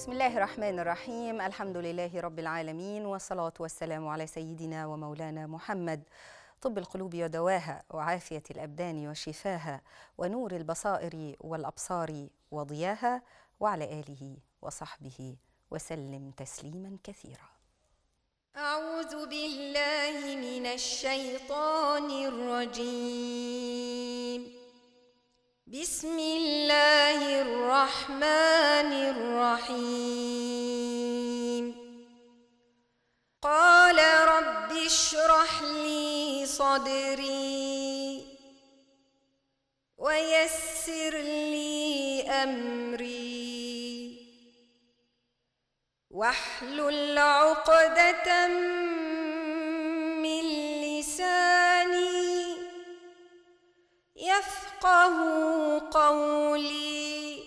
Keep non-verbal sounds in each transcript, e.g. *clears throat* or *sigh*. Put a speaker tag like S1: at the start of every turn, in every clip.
S1: بسم الله الرحمن الرحيم الحمد لله رب العالمين والصلاة والسلام على سيدنا ومولانا محمد طب القلوب ودواها وعافية الأبدان وشفاها ونور البصائر والأبصار وضياها وعلى آله وصحبه وسلم تسليما كثيرا
S2: أعوذ بالله من الشيطان الرجيم بسم الله الرحمن الرحيم قال رب اشرح لي صدري ويسر لي أمري واحلل عقدة من لساني يفقه يفقهوا قولي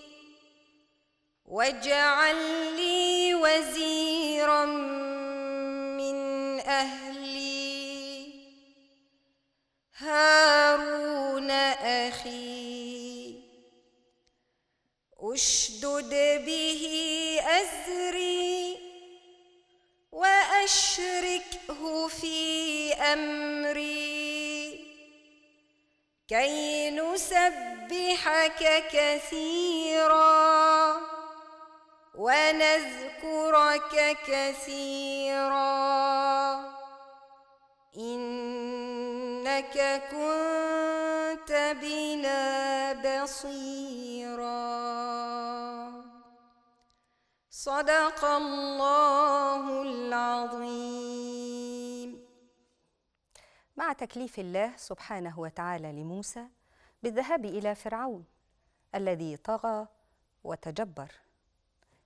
S2: واجعل لي وزيرا من أهلي هارون أخي أشدد به أزري وأشركه في أمري كي نسبحك كثيرا ونذكرك كثيرا إنك كنت بنا بصيرا صدق الله العظيم
S1: تكليف الله سبحانه وتعالى لموسى بالذهاب الى فرعون الذي طغى وتجبر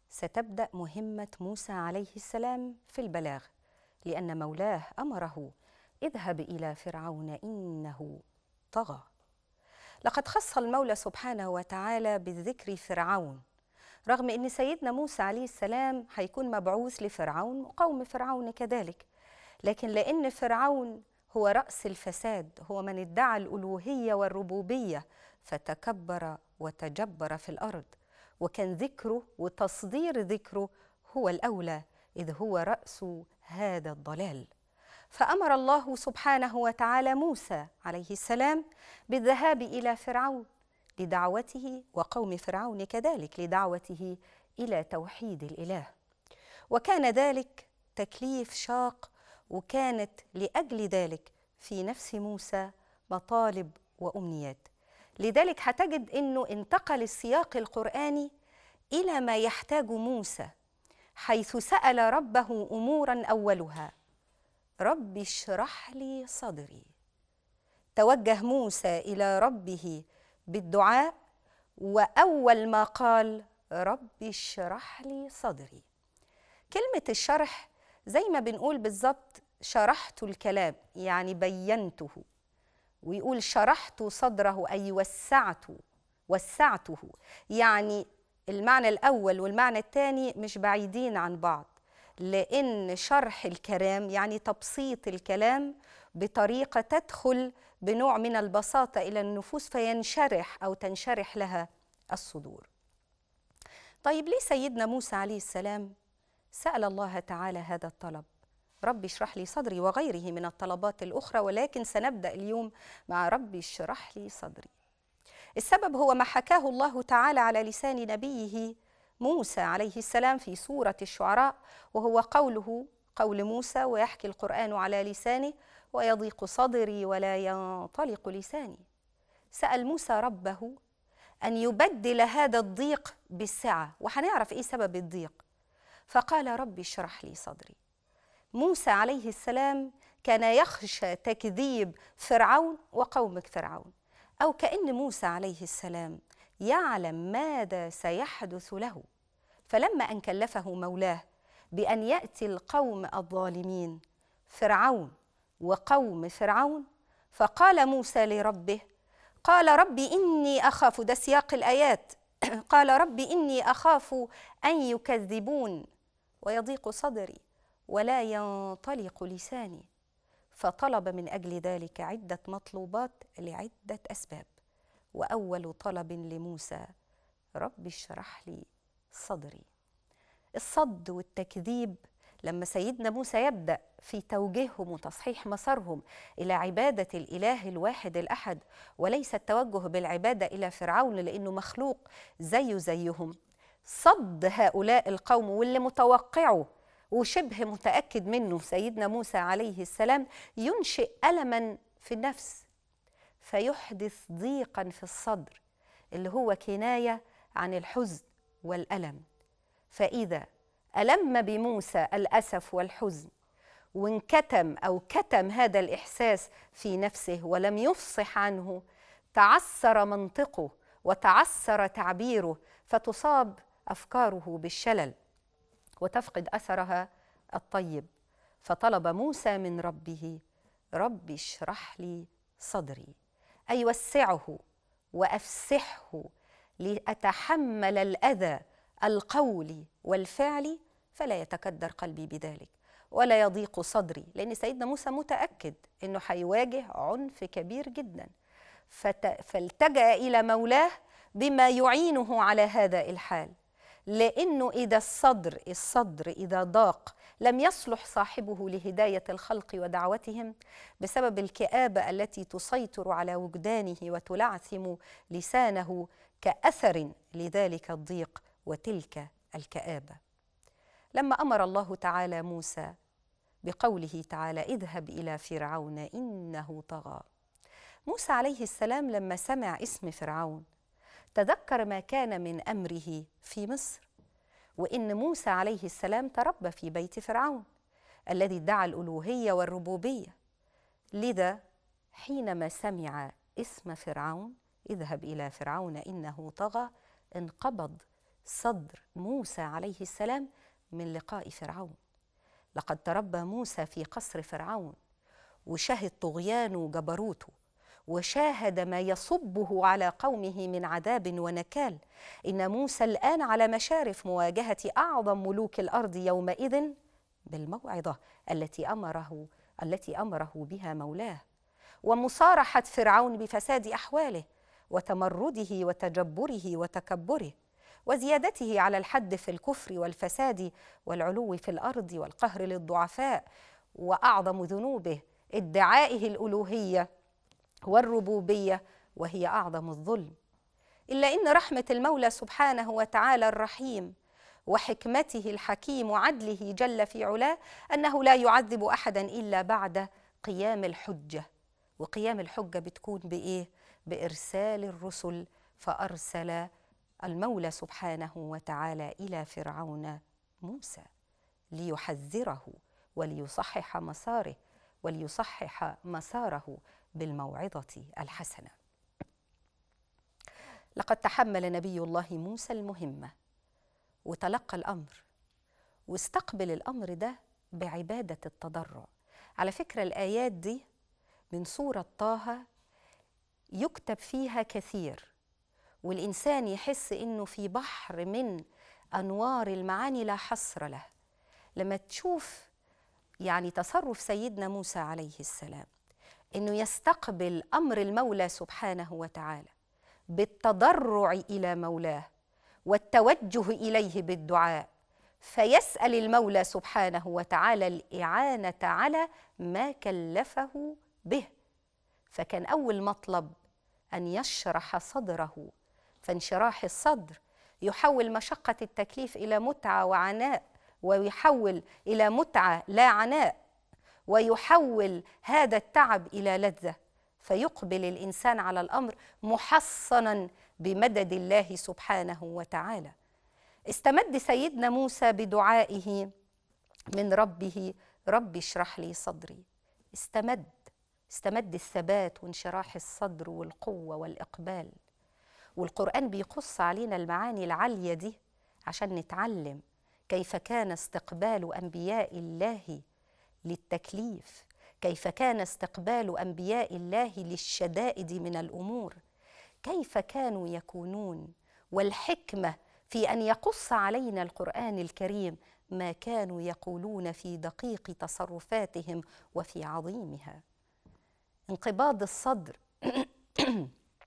S1: ستبدا مهمه موسى عليه السلام في البلاغ لان مولاه امره اذهب الى فرعون انه طغى لقد خص المولى سبحانه وتعالى بالذكر فرعون رغم ان سيدنا موسى عليه السلام هيكون مبعوث لفرعون وقوم فرعون كذلك لكن لان فرعون هو رأس الفساد هو من ادعى الألوهية والربوبية فتكبر وتجبر في الأرض وكان ذكره وتصدير ذكره هو الأولى إذ هو رأس هذا الضلال فأمر الله سبحانه وتعالى موسى عليه السلام بالذهاب إلى فرعون لدعوته وقوم فرعون كذلك لدعوته إلى توحيد الإله وكان ذلك تكليف شاق وكانت لاجل ذلك في نفس موسى مطالب وامنيات لذلك هتجد انه انتقل السياق القراني الى ما يحتاج موسى حيث سال ربه امورا اولها رب اشرح لي صدري توجه موسى الى ربه بالدعاء واول ما قال رب اشرح لي صدري كلمه الشرح زي ما بنقول بالظبط شرحت الكلام يعني بينته ويقول شرحت صدره أي وسعت وسعته يعني المعنى الأول والمعنى الثاني مش بعيدين عن بعض لأن شرح الكلام يعني تبسيط الكلام بطريقة تدخل بنوع من البساطة إلى النفوس فينشرح أو تنشرح لها الصدور طيب ليه سيدنا موسى عليه السلام سأل الله تعالى هذا الطلب رب اشرح لي صدري وغيره من الطلبات الأخرى ولكن سنبدأ اليوم مع رب اشرح لي صدري السبب هو ما حكاه الله تعالى على لسان نبيه موسى عليه السلام في سورة الشعراء وهو قوله قول موسى ويحكي القرآن على لسانه ويضيق صدري ولا ينطلق لساني سأل موسى ربه أن يبدل هذا الضيق بالسعة وهنعرف إيه سبب الضيق فقال ربي اشرح لي صدري موسى عليه السلام كان يخشى تكذيب فرعون وقوم فرعون او كان موسى عليه السلام يعلم ماذا سيحدث له فلما ان كلفه مولاه بان ياتي القوم الظالمين فرعون وقوم فرعون فقال موسى لربه قال ربي اني اخاف ده سياق الايات قال ربي اني اخاف ان يكذبون ويضيق صدري ولا ينطلق لساني فطلب من اجل ذلك عده مطلوبات لعده اسباب واول طلب لموسى رب اشرح لي صدري الصد والتكذيب لما سيدنا موسى يبدا في توجيههم وتصحيح مسارهم الى عباده الاله الواحد الاحد وليس التوجه بالعباده الى فرعون لانه مخلوق زيه زيهم صد هؤلاء القوم واللي متوقعه وشبه متأكد منه سيدنا موسى عليه السلام ينشئ ألما في النفس فيحدث ضيقا في الصدر اللي هو كناية عن الحزن والألم فإذا ألم بموسى الأسف والحزن وانكتم أو كتم هذا الإحساس في نفسه ولم يفصح عنه تعسر منطقه وتعسر تعبيره فتصاب افكاره بالشلل وتفقد اثرها الطيب فطلب موسى من ربه رب اشرح لي صدري اي وسعه وافسحه لاتحمل الاذى القولي والفعلي فلا يتكدر قلبي بذلك ولا يضيق صدري لان سيدنا موسى متاكد انه هيواجه عنف كبير جدا فالتجا الى مولاه بما يعينه على هذا الحال لأنه إذا الصدر الصدر إذا ضاق لم يصلح صاحبه لهداية الخلق ودعوتهم بسبب الكآبة التي تسيطر على وجدانه وتلعثم لسانه كأثر لذلك الضيق وتلك الكآبة لما أمر الله تعالى موسى بقوله تعالى اذهب إلى فرعون إنه طغى موسى عليه السلام لما سمع اسم فرعون تذكر ما كان من امره في مصر وان موسى عليه السلام تربى في بيت فرعون الذي ادعى الالوهيه والربوبيه لذا حينما سمع اسم فرعون اذهب الى فرعون انه طغى انقبض صدر موسى عليه السلام من لقاء فرعون لقد تربى موسى في قصر فرعون وشهد طغيانه وجبروته وشاهد ما يصبه على قومه من عذاب ونكال إن موسى الآن على مشارف مواجهة أعظم ملوك الأرض يومئذ بالموعظة التي أمره التي أمره بها مولاه ومصارحة فرعون بفساد أحواله وتمرده وتجبره وتكبره وزيادته على الحد في الكفر والفساد والعلو في الارض والقهر للضعفاء واعظم ذنوبه ادعائه الالوهيه والربوبيه وهي اعظم الظلم الا ان رحمه المولى سبحانه وتعالى الرحيم وحكمته الحكيم وعدله جل في علاه انه لا يعذب احدا الا بعد قيام الحجه وقيام الحجه بتكون بايه بارسال الرسل فارسل المولى سبحانه وتعالى الى فرعون موسى ليحذره وليصحح مساره وليصحح مساره بالموعظة الحسنة. لقد تحمل نبي الله موسى المهمة وتلقى الأمر واستقبل الأمر ده بعبادة التضرع. على فكرة الآيات دي من سورة طه يكتب فيها كثير والإنسان يحس إنه في بحر من أنوار المعاني لا حصر له لما تشوف يعني تصرف سيدنا موسى عليه السلام أنه يستقبل أمر المولى سبحانه وتعالى بالتضرع إلى مولاه والتوجه إليه بالدعاء فيسأل المولى سبحانه وتعالى الإعانة على ما كلفه به فكان أول مطلب أن يشرح صدره فانشراح الصدر يحول مشقة التكليف إلى متعة وعناء ويحول إلى متعة لا عناء ويحول هذا التعب الى لذه فيقبل الانسان على الامر محصنا بمدد الله سبحانه وتعالى استمد سيدنا موسى بدعائه من ربه رب اشرح لي صدري استمد استمد الثبات وانشراح الصدر والقوه والاقبال والقران بيقص علينا المعاني العاليه دي عشان نتعلم كيف كان استقبال انبياء الله للتكليف كيف كان استقبال انبياء الله للشدائد من الامور كيف كانوا يكونون والحكمه في ان يقص علينا القران الكريم ما كانوا يقولون في دقيق تصرفاتهم وفي عظيمها انقباض الصدر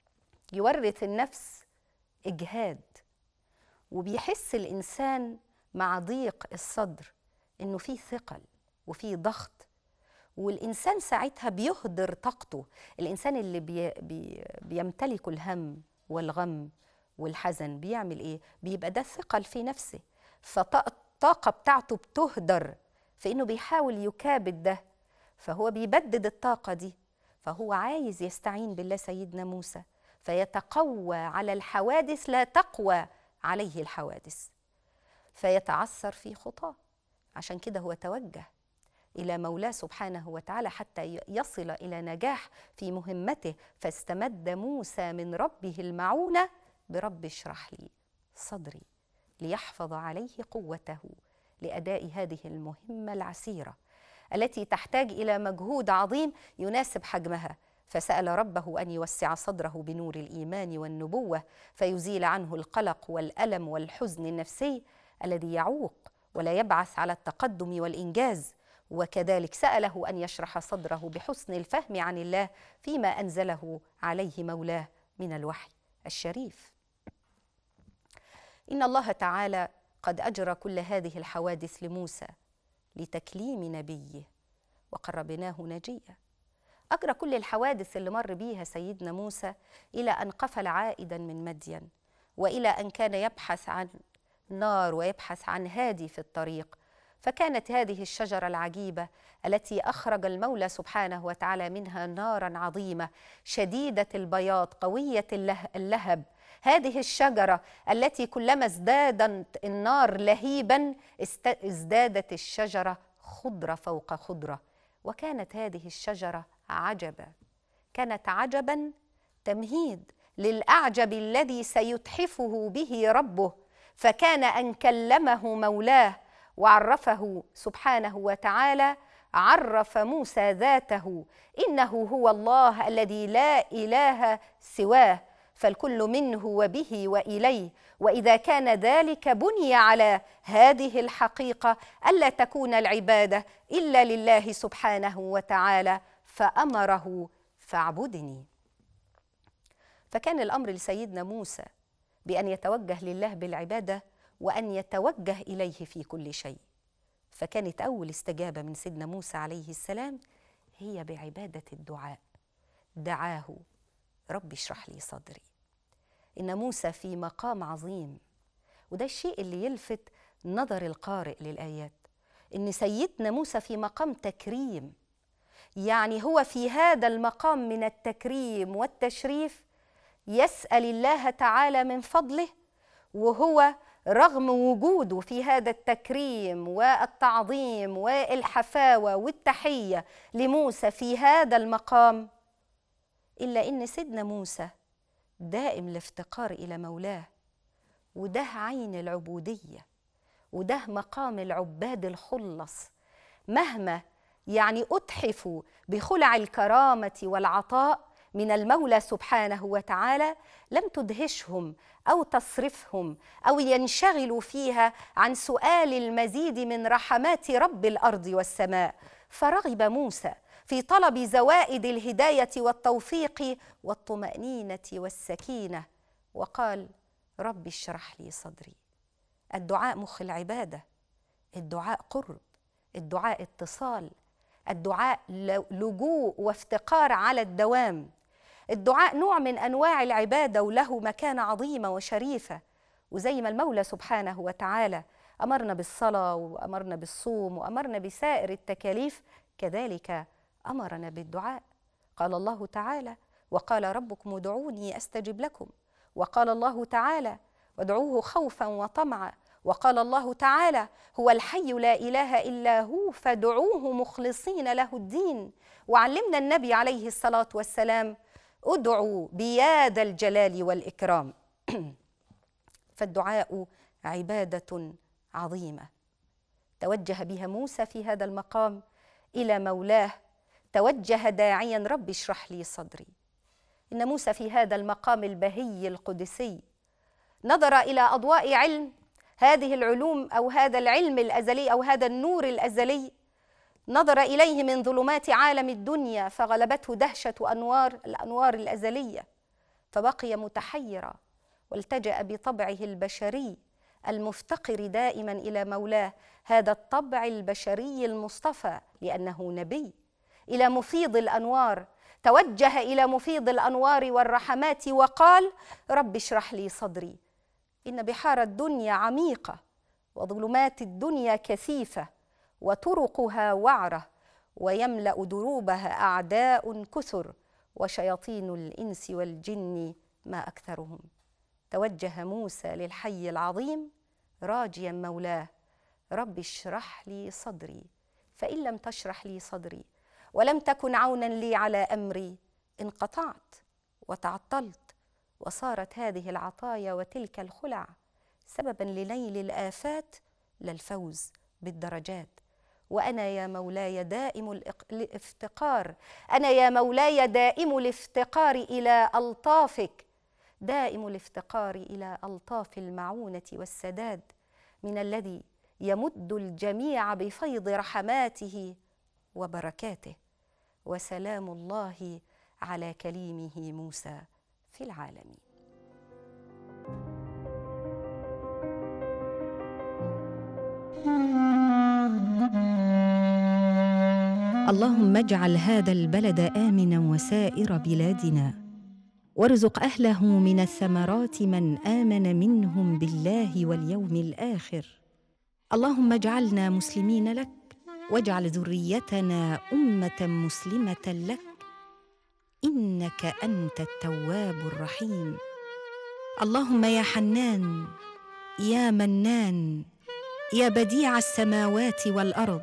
S1: *clears throat* يورث النفس اجهاد وبيحس الانسان مع ضيق الصدر انه في ثقل وفي ضغط والإنسان ساعتها بيهدر طاقته الإنسان اللي بي بي بيمتلك الهم والغم والحزن بيعمل إيه؟ بيبقى ده ثقل في نفسه فالطاقة بتاعته بتهدر في إنه بيحاول يكابد ده فهو بيبدد الطاقة دي فهو عايز يستعين بالله سيدنا موسى فيتقوى على الحوادث لا تقوى عليه الحوادث فيتعثر في خطاه عشان كده هو توجه إلى مولاه سبحانه وتعالى حتى يصل إلى نجاح في مهمته فاستمد موسى من ربه المعونة برب اشرح لي صدري ليحفظ عليه قوته لأداء هذه المهمة العسيرة التي تحتاج إلى مجهود عظيم يناسب حجمها فسأل ربه أن يوسع صدره بنور الإيمان والنبوة فيزيل عنه القلق والألم والحزن النفسي الذي يعوق ولا يبعث على التقدم والإنجاز وكذلك سأله أن يشرح صدره بحسن الفهم عن الله فيما أنزله عليه مولاه من الوحي الشريف إن الله تعالى قد أجرى كل هذه الحوادث لموسى لتكليم نبيه وقربناه نجيا أجرى كل الحوادث اللي مر بيها سيدنا موسى إلى أن قفل عائدا من مدين وإلى أن كان يبحث عن نار ويبحث عن هادي في الطريق فكانت هذه الشجرة العجيبة التي أخرج المولى سبحانه وتعالى منها نارا عظيمة شديدة البياض قوية اللهب هذه الشجرة التي كلما ازدادت النار لهيبا ازدادت الشجرة خضرة فوق خضرة وكانت هذه الشجرة عجبا كانت عجبا تمهيد للأعجب الذي سيتحفه به ربه فكان أن كلمه مولاه وعرفه سبحانه وتعالى عرف موسى ذاته انه هو الله الذي لا اله سواه فالكل منه وبه واليه واذا كان ذلك بني على هذه الحقيقه الا تكون العباده الا لله سبحانه وتعالى فامره فاعبدني فكان الامر لسيدنا موسى بان يتوجه لله بالعباده وأن يتوجه إليه في كل شيء فكانت أول استجابة من سيدنا موسى عليه السلام هي بعبادة الدعاء دعاه ربي اشرح لي صدري إن موسى في مقام عظيم وده الشيء اللي يلفت نظر القارئ للآيات إن سيدنا موسى في مقام تكريم يعني هو في هذا المقام من التكريم والتشريف يسأل الله تعالى من فضله وهو رغم وجوده في هذا التكريم والتعظيم والحفاوة والتحية لموسى في هذا المقام إلا إن سيدنا موسى دائم الافتقار إلى مولاه وده عين العبودية وده مقام العباد الخلص مهما يعني أتحفوا بخلع الكرامة والعطاء من المولى سبحانه وتعالى لم تدهشهم او تصرفهم او ينشغلوا فيها عن سؤال المزيد من رحمات رب الارض والسماء فرغب موسى في طلب زوائد الهدايه والتوفيق والطمانينه والسكينه وقال رب اشرح لي صدري الدعاء مخ العباده الدعاء قرب الدعاء اتصال الدعاء لجوء وافتقار على الدوام الدعاء نوع من أنواع العبادة وله مكانة عظيمة وشريفة وزي ما المولى سبحانه وتعالى أمرنا بالصلاة وأمرنا بالصوم وأمرنا بسائر التكاليف كذلك أمرنا بالدعاء قال الله تعالى وقال ربكم ادعوني أستجب لكم وقال الله تعالى وادعوه خوفا وطمعا وقال الله تعالى هو الحي لا اله الا هو فادعوه مخلصين له الدين وعلمنا النبي عليه الصلاه والسلام ادعوا بيا ذا الجلال والإكرام *clears throat* فالدعاء عبادة عظيمة توجه بها موسى في هذا المقام إلى مولاه توجه داعيا رب اشرح لي صدري إن موسى في هذا المقام البهي القدسي نظر إلى أضواء علم هذه العلوم أو هذا العلم الأزلي أو هذا النور الأزلي نظر إليه من ظلمات عالم الدنيا فغلبته دهشة أنوار الأنوار الأزلية فبقي متحيرا والتجأ بطبعه البشري المفتقر دائما إلى مولاه هذا الطبع البشري المصطفى لأنه نبي إلى مفيض الأنوار توجه إلى مفيض الأنوار والرحمات وقال رب اشرح لي صدري إن بحار الدنيا عميقة وظلمات الدنيا كثيفة وطرقها وعره ويملا دروبها اعداء كثر وشياطين الانس والجن ما اكثرهم توجه موسى للحي العظيم راجيا مولاه رب اشرح لي صدري فان لم تشرح لي صدري ولم تكن عونا لي على امري انقطعت وتعطلت وصارت هذه العطايا وتلك الخلع سببا لنيل الافات للفوز بالدرجات وانا يا مولاي دائم الافتقار انا يا مولاي دائم الافتقار الى الطافك دائم الافتقار الى الطاف المعونه والسداد من الذي يمد الجميع بفيض رحماته وبركاته وسلام الله على كليمه موسى في العالمين hmm *laughs* اللهم اجعل هذا البلد امنا وسائر بلادنا وارزق اهله من الثمرات من امن منهم بالله واليوم الاخر اللهم اجعلنا مسلمين لك واجعل ذريتنا امه مسلمه لك انك انت التواب الرحيم اللهم يا حنان يا منان يا بديع السماوات والارض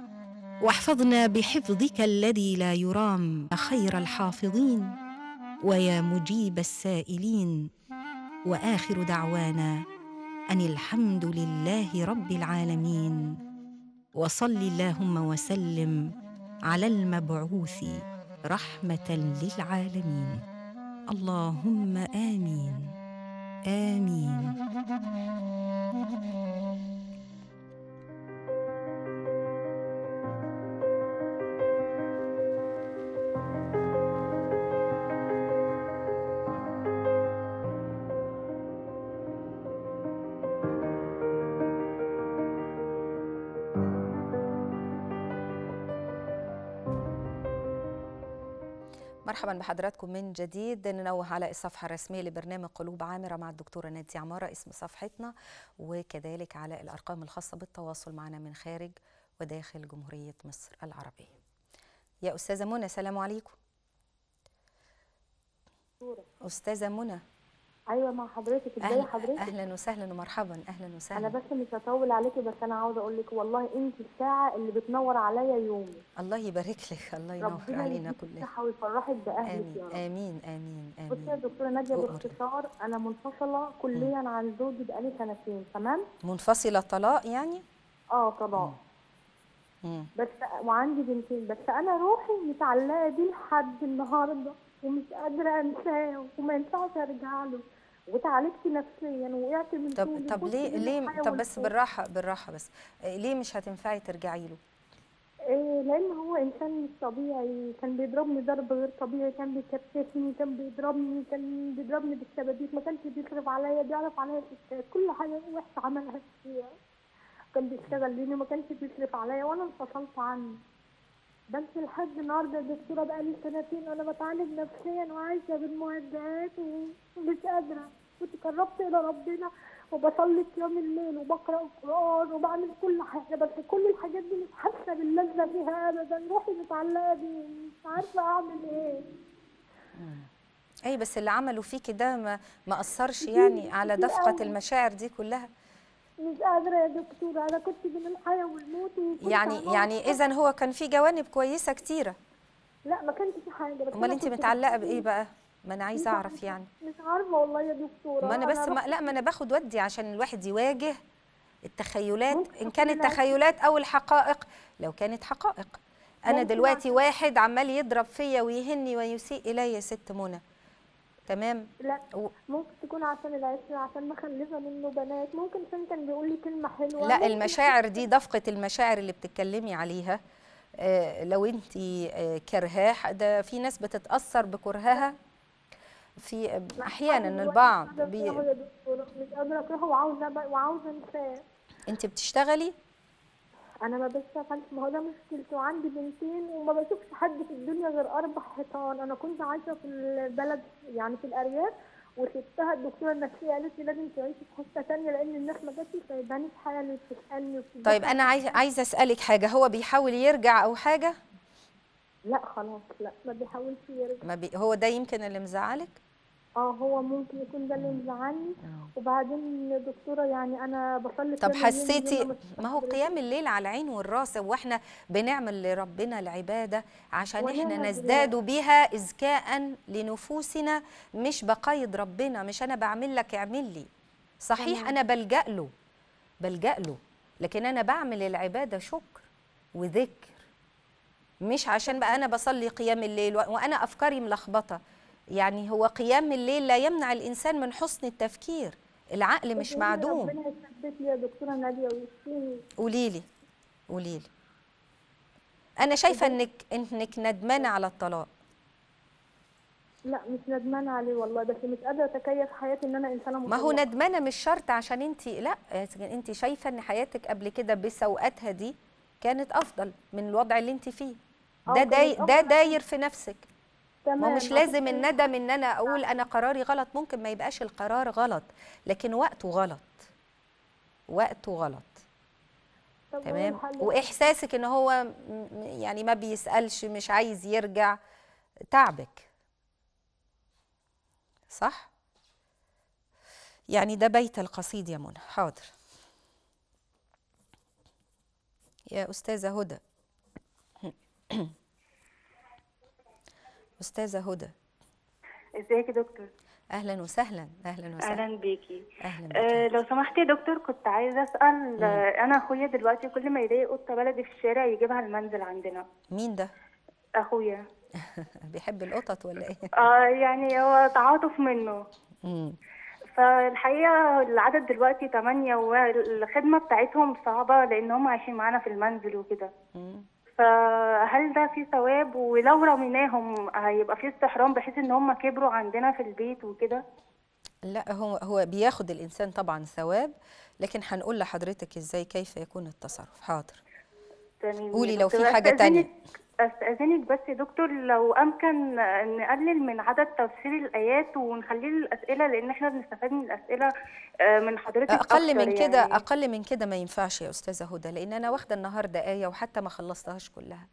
S1: واحفظنا بحفظك الذي لا يرام خير الحافظين ويا مجيب السائلين واخر دعوانا ان الحمد لله رب العالمين وصل اللهم وسلم على المبعوث رحمه للعالمين اللهم
S2: امين امين
S1: مرحبا بحضراتكم من جديد ننوه على الصفحه الرسميه لبرنامج قلوب عامره مع الدكتوره نادي عماره اسم صفحتنا وكذلك على الارقام الخاصه بالتواصل معنا من خارج وداخل جمهوريه مصر العربيه. يا استاذه منى سلام عليكم. استاذه منى ايوه مع حضرتك ازي حضرتك اهلا وسهلا ومرحبا اهلا وسهلا انا بس مش هطول عليكي بس انا عاوزه اقول لك والله انت الساعه اللي بتنور عليا يومي الله يبارك لك الله ينور علينا كلنا ربنا يصحى ويفرحك باهلك آمين. يا رب امين امين امين بصي يا دكتوره ناديه باختصار انا منفصله كليا عن زوجي بقالي سنتين تمام منفصله طلاق يعني
S3: اه طلاق بس وعندي بنتين بس انا روحي متعلقه بيه لحد النهارده ومش قادره انساه وما ينفعش ارجع له وتعالجتي نفسيا وقعت من طب طب ليه إيه ليه طب بس
S1: بالراحه بالراحه بس إيه، ليه مش هتنفعي ترجعي له؟
S3: إيه لان هو انسان مش طبيعي كان بيضربني ضرب غير طبيعي كان بيكتفني كان بيضربني كان بيضربني بالشبابيك ما كانش بيصرف عليا بيعرف عليا كل حاجه وحشه عملها فيها كان بيشتغل لاني ما كانش بيصرف عليا وانا انفصلت عنه بس لحد النهارده الدكتوره لي سنتين وانا بتعالج نفسيا وعايشه بالمعدات ومش قادره وتقربت الى ربنا وبصلي قيام الليل وبقرا القران وبعمل كل حاجه بس كل الحاجات دي مش حاسه باللذه فيها ابدا روحي متعلقه بيه مش عارفه اعمل ايه
S1: اي بس اللي عمله فيكي ده ما ما اثرش يعني على دفقه المشاعر دي كلها
S3: مش قادره يا دكتور انا كنت بين الحياه والموت يعني يعني اذا
S1: هو كان في جوانب كويسه كتيره
S3: لا ما كانش في حاجه امال انت متعلقه بايه بقى
S1: ما انا عايزه اعرف يعني
S3: مش عارفه والله يا دكتوره ما انا بس ما لا ما
S1: انا باخد ودي عشان الواحد يواجه التخيلات ان كانت تخيلات او الحقائق لو كانت حقائق انا دلوقتي واحد عمال يضرب فيا ويهني ويسيء الي يا ست منى تمام لا و... ممكن تكون
S3: عشان العشره عشان مخلفه منه بنات ممكن عشان كان بيقول لي كلمه حلوه لا المشاعر دي
S1: دفقه المشاعر اللي بتتكلمي عليها آه لو انت آه كرهاه ده في ناس بتتاثر بكرهها في آه، احيانا البعض بي... مش
S3: قادره اكرهه وعاوزه وعاوزه انساه
S1: انت بتشتغلي؟
S3: انا ما بشتغلش ما هو ده مشكلته عندي بنتين وما بشوفش حد في الدنيا غير اربع حيطان انا كنت عايشه في البلد يعني في الارياف وشفتها الدكتوره النفسيه قالت لي لازم تعيشي في حته ثانيه لان الناس ما جاتش سايباني في اللي بتسالني طيب انا عايزه عايزه
S1: اسالك حاجه هو بيحاول يرجع او حاجه؟ لا خلاص لا ما بيحاولش يرجع ما بي... هو ده يمكن اللي مزعلك؟ اه هو ممكن يكون ده اللي
S3: مزعلني وبعدين دكتوره يعني انا بصلي طب حسيتي
S1: ما هو قيام الليل على العين والراس واحنا بنعمل لربنا العباده عشان احنا نزداد بها اذكاء لنفوسنا مش بقيد ربنا مش انا بعمل لك اعمل لي صحيح انا بلجا له بلجا له لكن انا بعمل العباده شكر وذكر مش عشان بقى انا بصلي قيام الليل وانا افكاري ملخبطه يعني هو قيام الليل لا يمنع الانسان من حسن التفكير العقل مش معدوم
S3: ربنا يا دكتوره ناديه
S1: قولي لي قولي لي انا شايفه انك انك ندمانه على الطلاق
S3: لا مش ندمانه عليه والله بس مش قادره اتكيف حياتي ان انا انسانه مطلقه ما هو
S1: ندمانه مش شرط عشان انت لا انت شايفه ان حياتك قبل كده بسوقاتها دي كانت افضل من الوضع اللي انت فيه ده داير ده داير في نفسك تمام ومش مش لازم الندم ان انا اقول انا قراري غلط ممكن ما يبقاش القرار غلط لكن وقته غلط وقته غلط تمام واحساسك ان هو يعني ما بيسالش مش عايز يرجع تعبك صح يعني ده بيت القصيد يا منى حاضر يا استاذه هدى *clears throat* أستاذة هدى ازيك يا دكتور اهلا وسهلا اهلا وسهلا اهلا بيكي اهلا آه،
S3: بيكي. أه لو سمحت يا دكتور كنت عايزه اسال مم.
S1: انا اخويا دلوقتي
S3: كل ما يلاقي قطه بلدي في الشارع يجيبها المنزل عندنا مين ده اخويا *laughs*
S1: بيحب القطط ولا ايه
S3: اه يعني هو تعاطف منه امم فالحقيقه العدد دلوقتي 8 والخدمه بتاعتهم صعبه لان هم عايشين معانا في المنزل وكده امم فهل ده في ثواب ولو رميناهم هيبقى في استحرام بحيث ان هم كبروا عندنا في البيت وكده
S1: لا هو هو بياخد الانسان طبعا ثواب لكن هنقول لحضرتك ازاي كيف يكون التصرف حاضر
S3: قولي لو في حاجه تانية استاذنك بس يا دكتور لو امكن نقلل من عدد تفسير الايات ونخليه الاسئله لان احنا بنستفاد من
S1: الاسئله آه، من حضرتك اقل من كده يعني. اقل من كده ما ينفعش يا استاذه هدى لان انا واخده النهارده ايه وحتى ما خلصتهاش كلها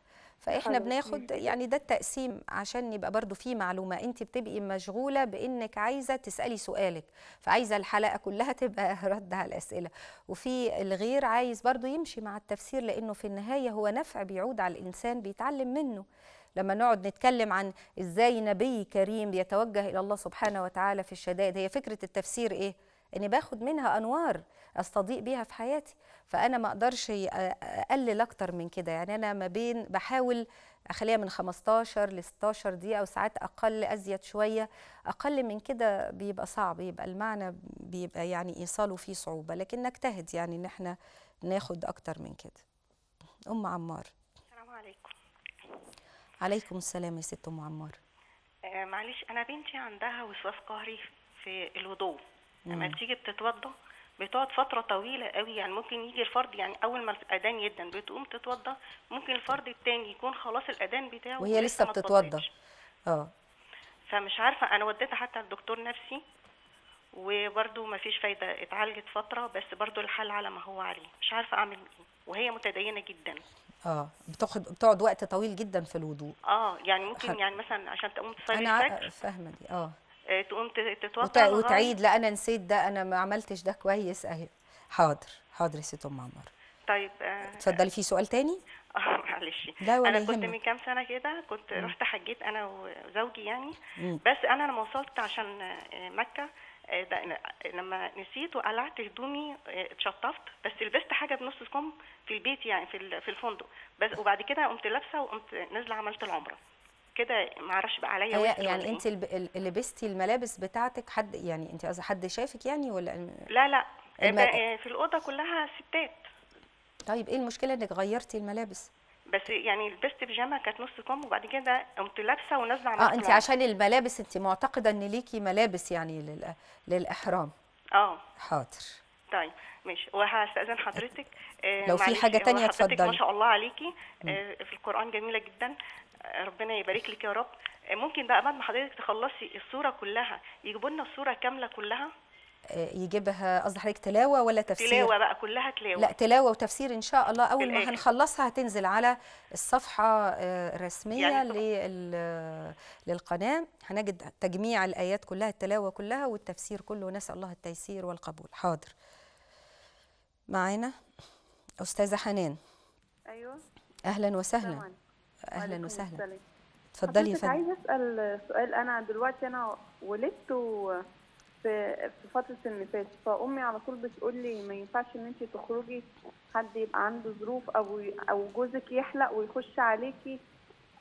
S1: فاحنا بناخد يعني ده التقسيم عشان يبقى برضو في معلومه انت بتبقي مشغوله بانك عايزه تسالي سؤالك فعايزه الحلقه كلها *laughs* تبقى رد على الاسئله وفي الغير عايز برضو يمشي مع التفسير لانه في النهايه هو نفع بيعود على الانسان بيتعلم منه لما نقعد نتكلم عن ازاي نبي كريم يتوجه الى الله سبحانه وتعالى في الشدائد هي فكره التفسير ايه اني باخد منها انوار استضيء بيها في حياتي فانا ما اقدرش اقلل اكتر من كده يعني انا ما بين بحاول اخليها من 15 ل 16 دقيقه وساعات اقل ازيد شويه اقل من كده بيبقى صعب يبقى المعنى بيبقى يعني ايصاله فيه صعوبه لكن نجتهد يعني ان احنا ناخد اكتر من كده ام عمار
S4: السلام عليكم
S1: عليكم السلام يا ست ام عمار
S4: آه، معلش انا بنتي عندها وسواس قهري في الوضوء لما بتيجي بتتوضى بتقعد فتره طويله قوي يعني ممكن يجي الفرد يعني اول ما الاذان يدن بتقوم تتوضى ممكن الفرد الثاني يكون خلاص الاذان بتاعه وهي لسه بتتوضى اه فمش عارفه انا وديتها حتى لدكتور نفسي وبرده ما فيش فايده اتعالجت فتره بس برده الحال على ما هو عليه مش عارفه اعمل ايه وهي متدينه جدا
S1: اه بتاخد بتقعد وقت طويل جدا في الوضوء
S4: اه يعني ممكن يعني مثلا عشان تقوم تصلي انا
S1: فاهمه دي اه
S4: آه، تقوم تتوتر وتعيد لا انا
S1: نسيت ده انا ما عملتش ده كويس اهي حاضر حاضر يا ست ام عمر طيب آه، اتفضلي في سؤال تاني *laughs* آه، معلش لا انا كنت من
S4: كام سنه كده كنت م. رحت حجيت انا وزوجي يعني م. بس انا لما وصلت عشان مكه لما نسيت وقلعت هدومي اتشطفت بس لبست حاجه بنص كم في البيت يعني في في الفندق بس وبعد كده قمت لابسه وقمت نازله عملت العمره كده معرفش بقى عليا وش يعني انت
S1: ايه. لبستي الملابس بتاعتك حد يعني انت قصدي حد شافك يعني ولا لا لا
S4: في الاوضه كلها ستات
S1: طيب ايه المشكله انك غيرتي الملابس
S4: بس يعني لبست بيجامه كانت نص كم وبعد كده قمت لابسه ونازله على اه انت عشان
S1: الملابس انت معتقده ان ليكي ملابس يعني للاحرام اه حاضر
S4: طيب ماشي وهستأذن حضرتك آه، لو في حاجة ثانيه اتفضلي ما شاء الله عليكي آه، في القرآن جميلة جدا ربنا يبارك لك يا رب آه، ممكن بقى بعد ما حضرتك تخلصي الصوره كلها يجيبوا لنا الصوره كامله كلها
S1: آه، يجيبها قصدي حضرتك تلاوه ولا تفسير تلاوه بقى
S4: كلها تلاوه لا
S1: تلاوه وتفسير ان شاء الله اول ما هنخلصها هتنزل على الصفحه آه، الرسميه يعني للقناه هنجد تجميع الايات كلها التلاوه كلها والتفسير كله نسال الله التيسير والقبول حاضر معانا استاذه حنان ايوه اهلا وسهلا طبعا. اهلا وسهلا اتفضلي يا فندم عايزه
S3: اسال سؤال انا دلوقتي انا ولدت في في فتره النفاس فامي على طول بتقول لي ما ينفعش ان انت تخرجي حد يبقى عنده ظروف او او جوزك يحلق ويخش عليكي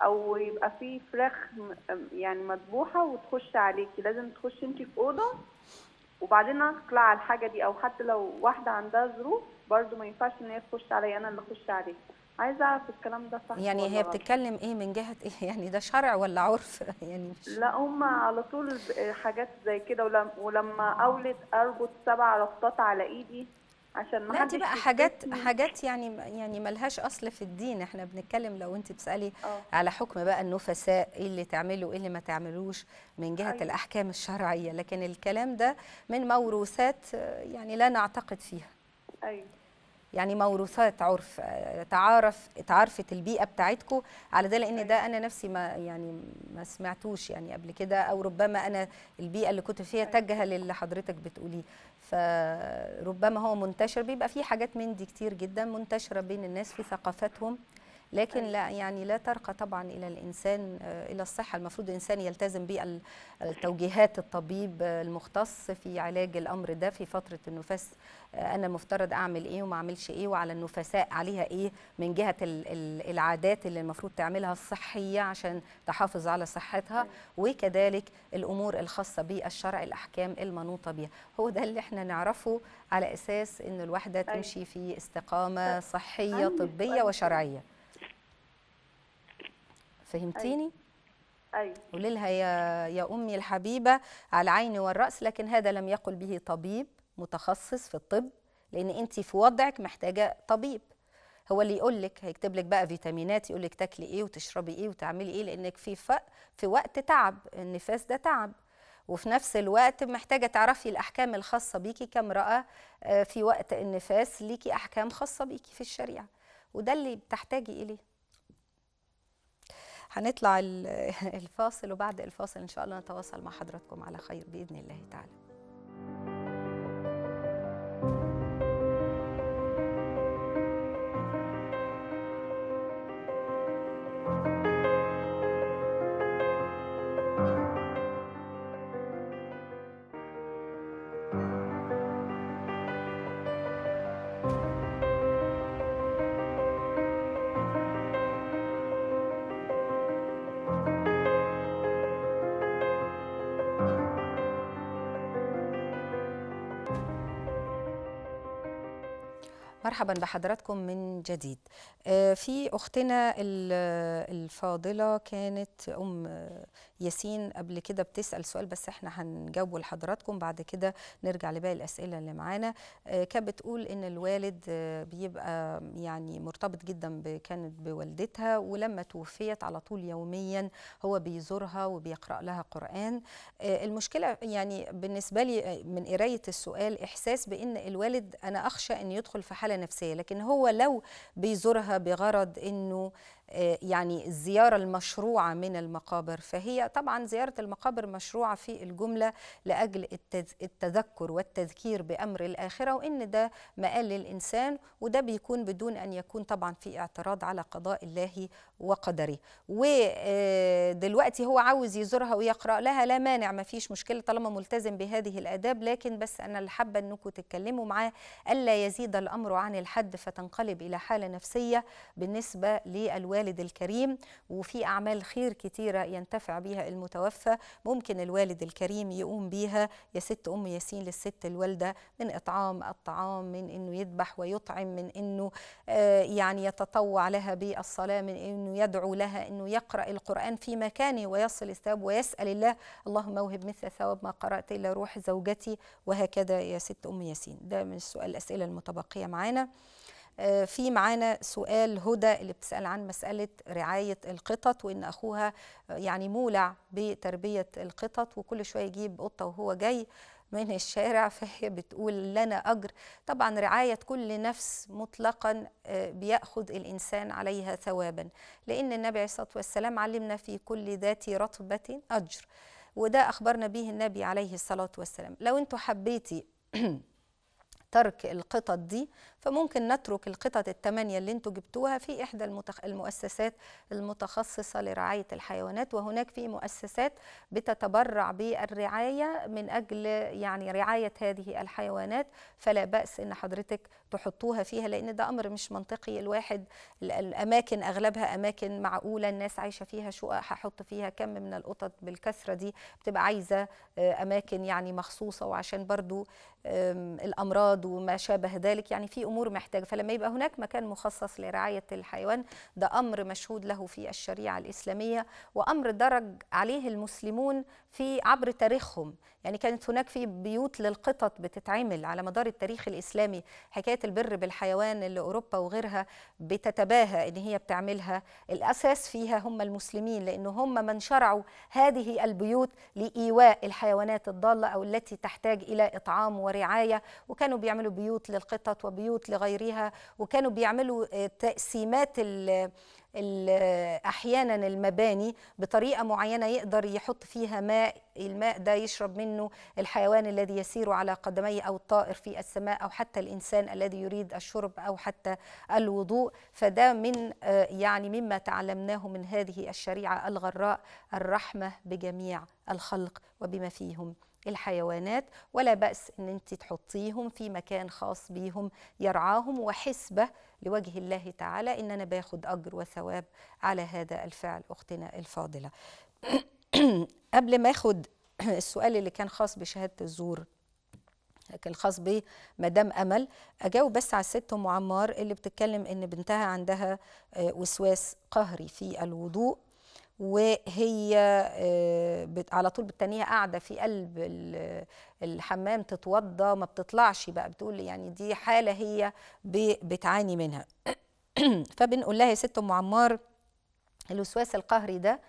S3: او يبقى في فراخ يعني مذبوحه وتخش عليكي لازم تخشي انت في اوضه وبعدين اطلع على الحاجه دي او حتى لو واحده عندها ظروف برده ما ينفعش ان هي تخش عليا انا اللي اخش عليها عايزه اعرف الكلام ده صح يعني هي بتتكلم
S1: ايه من جهه ايه *laughs* يعني ده شرع ولا عرف *laughs* يعني مش لا
S3: هم على طول حاجات زي كده ولما اولد اربط سبع ربطات على ايدي عشان ما لا دي بقى حاجات
S1: حاجات يعني يعني ملهاش اصل في الدين احنا بنتكلم لو انت بتسالي أوه. على حكم بقى النفساء ايه اللي تعمله وايه اللي ما تعملوش من جهه أيوه. الاحكام الشرعيه لكن الكلام ده من موروثات آه، يعني لا نعتقد فيها ايوه يعني موروثات عرف تعارف تعرفت البيئه بتاعتكم على ده لان ده أيوة. انا نفسي ما يعني ما سمعتوش يعني قبل كده او ربما انا البيئه اللي كنت فيها أيوة. تجه للي حضرتك بتقوليه فربما هو منتشر بيبقى في حاجات من دي كتير جدا منتشره بين الناس في ثقافتهم لكن طيب. لا يعني لا ترقى طبعا الى الانسان آه، الى الصحه المفروض الانسان يلتزم بالتوجيهات الطبيب آه، المختص في علاج الامر ده في فتره النفاس آه، انا مفترض اعمل ايه وما اعملش ايه وعلى النفساء عليها ايه من جهه العادات اللي المفروض تعملها الصحيه عشان تحافظ على صحتها طيب. وكذلك الامور الخاصه بالشرع الاحكام المنوطه بها هو ده اللي احنا نعرفه على اساس ان الواحده طيب. تمشي في استقامه صحيه طبيه وشرعيه فهمتيني؟ أيوة. أيوة. قولي لها يا يا امي الحبيبه على العين والراس لكن هذا لم يقل به طبيب متخصص في الطب لان انت في وضعك محتاجه طبيب هو اللي يقول لك هيكتب لك بقى فيتامينات يقول لك تاكلي ايه وتشربي ايه وتعملي ايه لانك في في وقت تعب النفاس ده تعب وفي نفس الوقت محتاجه تعرفي الاحكام الخاصه بيكي كامراه آه، في وقت النفاس ليكي احكام خاصه بيكي في الشريعه وده اللي بتحتاجي اليه هنطلع *laughs* الفاصل وبعد الفاصل ان شاء الله نتواصل مع حضراتكم على خير باذن الله تعالى مرحبا بحضراتكم من جديد آه، في اختنا الفاضله كانت ام ياسين قبل كده بتسال سؤال بس احنا هنجاوبه لحضراتكم بعد كده نرجع لباقي الاسئله اللي معانا آه، كانت بتقول ان الوالد آه، بيبقى يعني مرتبط جدا كانت بوالدتها ولما توفيت على طول يوميا هو بيزورها وبيقرا لها قران المشكله يعني بالنسبه لي من قرايه السؤال احساس بان الوالد انا اخشى ان يدخل في حاله حاله نفسيه لكن هو لو بيزورها بغرض انه آه، يعني الزيارة المشروعة من المقابر فهي طبعا زيارة المقابر مشروعة في الجملة لأجل التذكر والتذكير بأمر الآخرة وإن ده مقال للإنسان وده بيكون بدون أن يكون طبعا في اعتراض على قضاء الله وقدره ودلوقتي آه، هو عاوز يزورها ويقرأ لها لا مانع ما فيش مشكلة طالما ملتزم بهذه الآداب لكن بس أنا اللي حابة أنكم تتكلموا معاه ألا يزيد الأمر عن الحد فتنقلب إلى حالة نفسية بالنسبة للوالد الوالد الكريم وفي أعمال خير كتيرة ينتفع بيها المتوفى ممكن الوالد الكريم يقوم بيها يا ست أم ياسين للست الوالدة من إطعام الطعام من أنه يذبح ويطعم من أنه آه، يعني يتطوع لها بالصلاة من أنه يدعو لها أنه يقرأ القرآن في مكانه ويصل الثواب ويسأل الله اللهم اوهب مثل ثواب ما قرأت إلى روح زوجتي وهكذا يا ست أم ياسين ده من السؤال الأسئلة المتبقية معانا آه، في معانا سؤال هدى اللي بتسأل عن مسألة رعاية القطط وإن أخوها آه، يعني مولع بتربية القطط وكل شوية يجيب قطة وهو جاي من الشارع *laughs* فهي بتقول لنا أجر طبعا رعاية كل نفس مطلقا آه، بيأخذ الإنسان عليها ثوابا لأن النبي عليه الصلاة والسلام علمنا في كل ذات رطبة أجر وده أخبرنا به النبي عليه الصلاة والسلام لو أنتوا حبيتي *clears throat* ترك القطط دي فممكن نترك القطط الثمانية اللي انتوا جبتوها في إحدى المتخ... المؤسسات المتخصصة لرعاية الحيوانات وهناك في مؤسسات بتتبرع بالرعاية من أجل يعني رعاية هذه الحيوانات فلا بأس إن حضرتك تحطوها فيها لأن ده أمر مش منطقي الواحد الأماكن أغلبها أماكن معقولة الناس عايشة فيها شقق هحط فيها كم من القطط بالكثرة دي بتبقى عايزة آه، أماكن يعني مخصوصة وعشان برضو الأمراض وما شابه ذلك يعني في أمور الأمور محتاجة فلما يبقى هناك مكان مخصص لرعاية الحيوان ده أمر مشهود له في الشريعة الإسلامية وأمر درج عليه المسلمون في عبر تاريخهم يعني كانت هناك في بيوت للقطط بتتعمل على مدار التاريخ الإسلامي حكاية البر بالحيوان اللي أوروبا وغيرها بتتباهى إن هي بتعملها الأساس فيها هم المسلمين لأن هم من شرعوا هذه البيوت لإيواء الحيوانات الضالة أو التي تحتاج إلى إطعام ورعاية وكانوا بيعملوا بيوت للقطط وبيوت لغيرها وكانوا بيعملوا تقسيمات احيانا المباني بطريقه معينه يقدر يحط فيها ماء الماء ده يشرب منه الحيوان الذي يسير على قدميه او الطائر في السماء او حتى الانسان الذي يريد الشرب او حتى الوضوء فده من آه، يعني مما تعلمناه من هذه الشريعه الغراء الرحمه بجميع الخلق وبما فيهم الحيوانات ولا بأس أن أنت تحطيهم في مكان خاص بيهم يرعاهم وحسبة لوجه الله تعالى أن أنا باخد أجر وثواب على هذا الفعل أختنا الفاضلة *clears throat* قبل ما أخد *clears throat* السؤال اللي كان خاص بشهادة الزور كان خاص بمدام امل اجاوب بس على الست ام عمار اللي بتتكلم ان بنتها عندها آه، وسواس قهري في الوضوء وهي آه، على طول بالتانية قاعدة في قلب الحمام تتوضى ما بتطلعش بقى بتقول يعني دي حالة هي بتعاني منها *clears throat* فبنقول لها يا ست ام عمار الوسواس القهري ده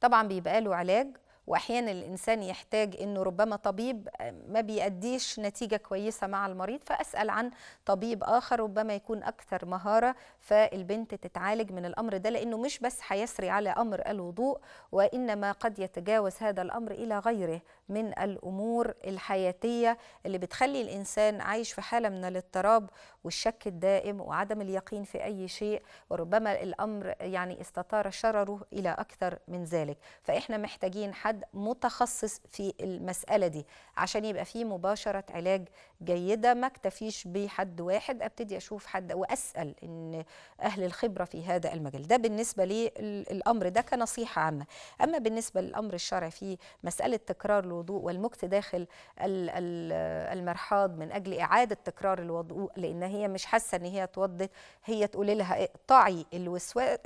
S1: طبعا بيبقى له علاج واحيانا الانسان يحتاج انه ربما طبيب ما بيأديش نتيجه كويسه مع المريض فاسال عن طبيب اخر ربما يكون اكثر مهاره فالبنت تتعالج من الامر ده لانه مش بس هيسري على امر الوضوء وانما قد يتجاوز هذا الامر الى غيره من الامور الحياتيه اللي بتخلي الانسان عايش في حاله من الاضطراب والشك الدائم وعدم اليقين في اي شيء وربما الامر يعني استطار شرره الى اكثر من ذلك فاحنا محتاجين حد حد متخصص في المسألة دي عشان يبقى فيه مباشرة علاج جيدة ما اكتفيش بحد واحد ابتدي اشوف حد واسأل ان اهل الخبرة في هذا المجال ده بالنسبة للامر ده كنصيحة عامة اما بالنسبة للامر الشرعي في مسألة تكرار الوضوء والمكت داخل المرحاض من اجل اعادة تكرار الوضوء لان هي مش حاسة ان هي اتوضت هي تقول لها اقطعي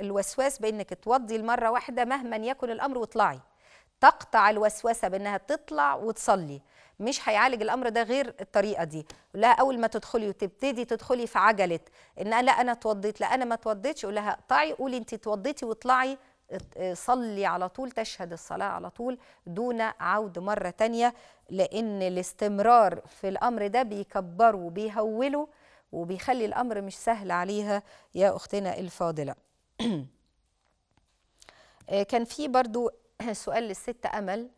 S1: الوسواس بانك توضي المرة واحدة مهما يكن الامر واطلعي تقطع الوسوسه بانها تطلع وتصلي مش هيعالج الامر ده غير الطريقه دي لا اول ما تدخلي وتبتدي تدخلي في عجله ان لا انا اتوضيت لا انا ما اتوضيتش قولها لها اقطعي قولي انت اتوضيتي واطلعي صلي على طول تشهد الصلاة على طول دون عود مرة تانية لأن الاستمرار في الأمر ده بيكبره وبيهوله وبيخلي الأمر مش سهل عليها يا أختنا الفاضلة *clears throat* آه، كان في برضو سؤال للست أمل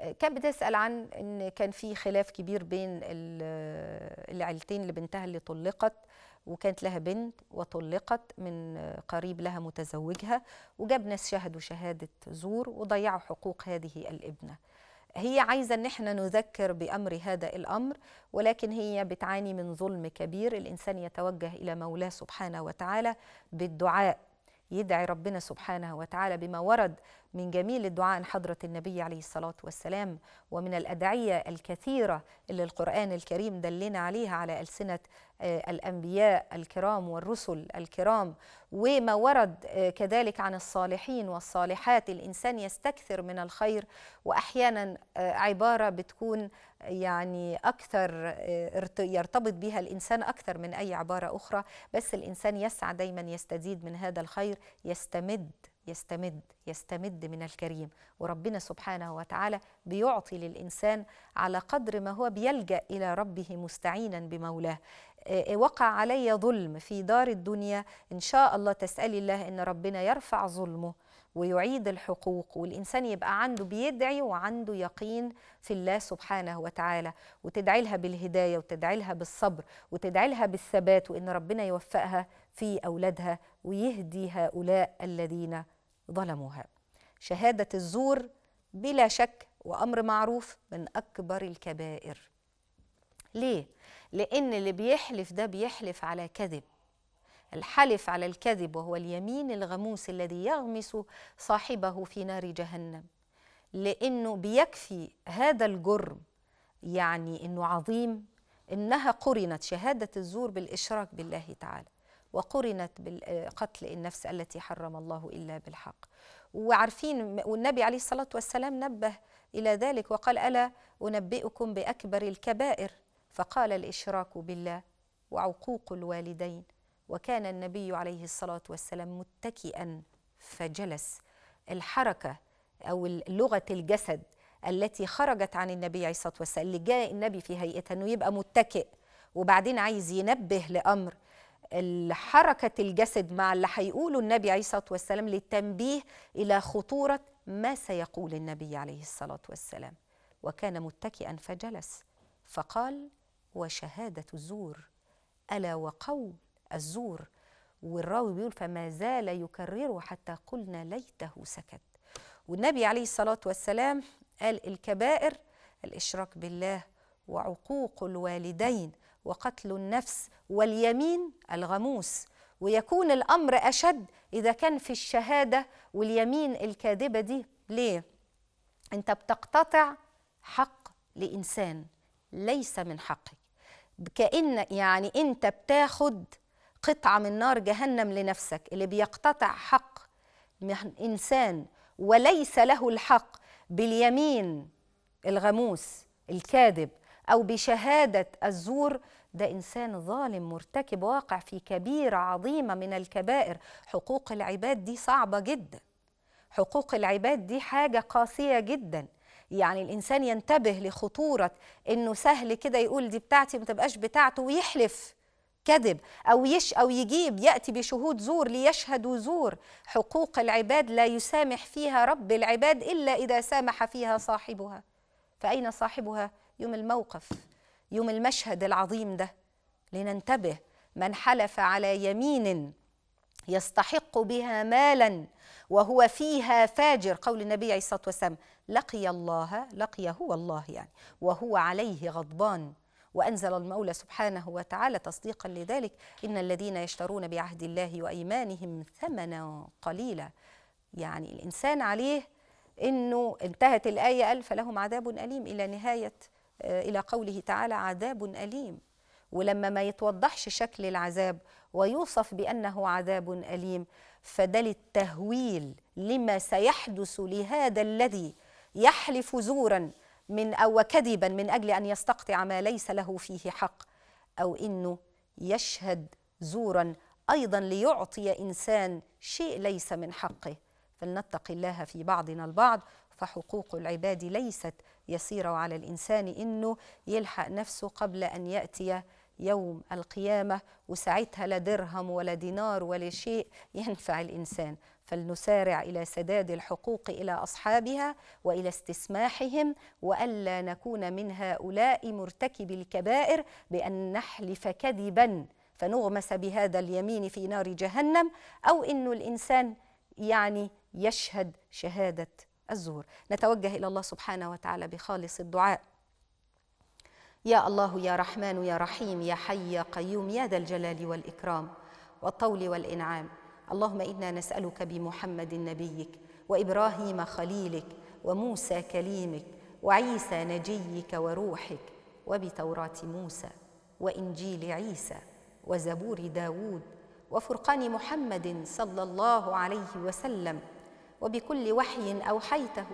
S1: آه، كانت بتسأل عن إن كان في خلاف كبير بين آه، العيلتين لبنتها اللي طلقت وكانت لها بنت وطلقت من آه، قريب لها متزوجها وجاب ناس شهدوا شهادة زور وضيعوا حقوق هذه الابنة هي عايزة أن احنا نذكر بأمر هذا الأمر ولكن هي بتعاني من ظلم كبير الإنسان يتوجه إلى مولاه سبحانه وتعالى بالدعاء يدعي ربنا سبحانه وتعالى بما ورد من جميل الدعاء حضرة النبي عليه الصلاة والسلام ومن الأدعية الكثيرة اللي القرآن الكريم دلنا عليها على ألسنة آه، الأنبياء الكرام والرسل الكرام وما ورد آه، كذلك عن الصالحين والصالحات الإنسان يستكثر من الخير وأحيانا آه، عبارة بتكون يعني أكثر يرتبط بها الإنسان أكثر من أي عبارة أخرى بس الإنسان يسعى دايما يستزيد من هذا الخير يستمد يستمد يستمد من الكريم وربنا سبحانه وتعالى بيعطي للإنسان على قدر ما هو بيلجأ إلى ربه مستعينا بمولاه آه، آه، وقع علي ظلم في دار الدنيا إن شاء الله تسألي الله إن ربنا يرفع ظلمه ويعيد الحقوق والإنسان يبقى عنده بيدعي وعنده يقين في الله سبحانه وتعالى وتدعي لها بالهداية وتدعي لها بالصبر وتدعي لها بالثبات وإن ربنا يوفقها في أولادها ويهدي هؤلاء الذين ظلموها شهادة الزور بلا شك وأمر معروف من أكبر الكبائر ليه؟ لأن اللي بيحلف ده بيحلف على كذب الحلف على الكذب وهو اليمين الغموس الذي يغمس صاحبه في نار جهنم لأنه بيكفي هذا الجرم يعني أنه عظيم أنها قرنت شهادة الزور بالإشراك بالله تعالى وقرنت بقتل النفس التي حرم الله إلا بالحق وعارفين والنبي عليه الصلاة والسلام نبه إلى ذلك وقال ألا أنبئكم بأكبر الكبائر فقال الإشراك بالله وعقوق الوالدين وكان النبي عليه الصلاة والسلام متكئا فجلس الحركة أو لغة الجسد التي خرجت عن النبي عليه الصلاة والسلام اللي جاء النبي في هيئته أنه يبقى متكئ وبعدين عايز ينبه لأمر حركة الجسد مع اللي هيقوله النبي عليه الصلاة والسلام للتنبيه إلى خطورة ما سيقول النبي عليه الصلاة والسلام وكان متكئا فجلس فقال وشهادة الزور ألا وقول الزور والراوي بيقول فما زال يكرره حتى قلنا ليته سكت والنبي عليه الصلاة والسلام قال الكبائر الإشراك بالله وعقوق الوالدين وقتل النفس واليمين الغموس ويكون الأمر أشد إذا كان في الشهادة واليمين الكاذبة دي ليه؟ أنت بتقتطع حق لإنسان ليس من حقك كأن يعني أنت بتاخد قطعة من نار جهنم لنفسك اللي بيقتطع حق من إنسان وليس له الحق باليمين الغموس الكاذب أو بشهادة الزور ده إنسان ظالم مرتكب واقع في كبيرة عظيمة من الكبائر حقوق العباد دي صعبة جدا حقوق العباد دي حاجة قاسية جدا يعني الإنسان ينتبه لخطورة إنه سهل كده يقول دي بتاعتي ما تبقاش بتاعته ويحلف كذب أو يش أو يجيب يأتي بشهود زور ليشهدوا زور حقوق العباد لا يسامح فيها رب العباد إلا إذا سامح فيها صاحبها فأين صاحبها؟ يوم الموقف يوم المشهد العظيم ده لننتبه من حلف على يمين يستحق بها مالا وهو فيها فاجر قول النبي عليه الصلاه والسلام لقي الله لقي هو الله يعني وهو عليه غضبان وانزل المولى سبحانه وتعالى تصديقا لذلك ان الذين يشترون بعهد الله وايمانهم ثمنا قليلا يعني الانسان عليه انه انتهت الايه قال فلهم عذاب اليم الى نهايه آه، إلى قوله تعالى عذاب أليم ولما ما يتوضحش شكل العذاب ويوصف بأنه عذاب أليم فدل التهويل لما سيحدث لهذا الذي يحلف زورا من أو كذبا من أجل أن يستقطع ما ليس له فيه حق أو إنه يشهد زورا أيضا ليعطي إنسان شيء ليس من حقه فلنتق الله في بعضنا البعض فحقوق العباد ليست يسير وعلى الإنسان إنه يلحق نفسه قبل أن يأتي يوم القيامة وساعتها لا درهم ولا دينار ولا شيء ينفع الإنسان فلنسارع إلى سداد الحقوق إلى أصحابها وإلى استسماحهم وألا نكون من هؤلاء مرتكبي الكبائر بأن نحلف كذبا فنغمس بهذا اليمين في نار جهنم أو إن الإنسان يعني يشهد شهادة الزور نتوجه إلى الله سبحانه وتعالى بخالص الدعاء يا الله يا رحمن يا رحيم يا حي يا قيوم يا ذا الجلال والإكرام والطول والإنعام اللهم إنا نسألك بمحمد نبيك وإبراهيم خليلك وموسى كليمك وعيسى نجيك وروحك وبتوراة موسى وإنجيل عيسى وزبور داود وفرقان محمد صلى الله عليه وسلم وبكل وحي أوحيته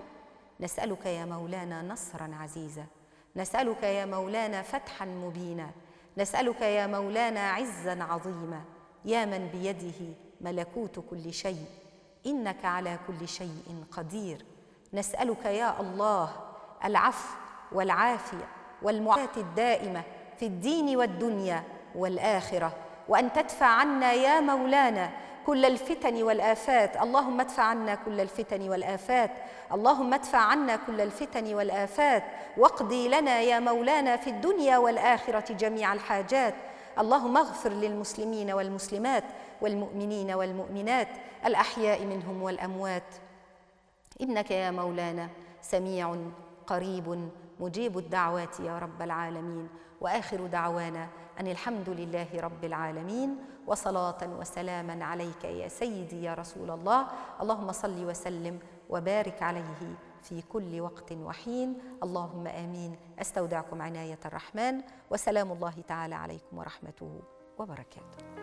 S1: نسألك يا مولانا نصرا عزيزا نسألك يا مولانا فتحا مبينا نسألك يا مولانا عزا عظيما يا من بيده ملكوت كل شيء إنك على كل شيء قدير نسألك يا الله العفو والعافية والمعافاة الدائمة في الدين والدنيا والآخرة وأن تدفع عنا يا مولانا كل الفتن والآفات اللهم ادفع عنا كل الفتن والآفات اللهم ادفع عنا كل الفتن والآفات واقضي لنا يا مولانا في الدنيا والآخرة جميع الحاجات اللهم اغفر للمسلمين والمسلمات والمؤمنين والمؤمنات الأحياء منهم والأموات إنك يا مولانا سميع قريب مجيب الدعوات يا رب العالمين وآخر دعوانا أن الحمد لله رب العالمين وصلاة وسلاما عليك يا سيدي يا رسول الله اللهم صل وسلم وبارك عليه في كل وقت وحين اللهم آمين أستودعكم عناية الرحمن وسلام الله تعالى عليكم ورحمته وبركاته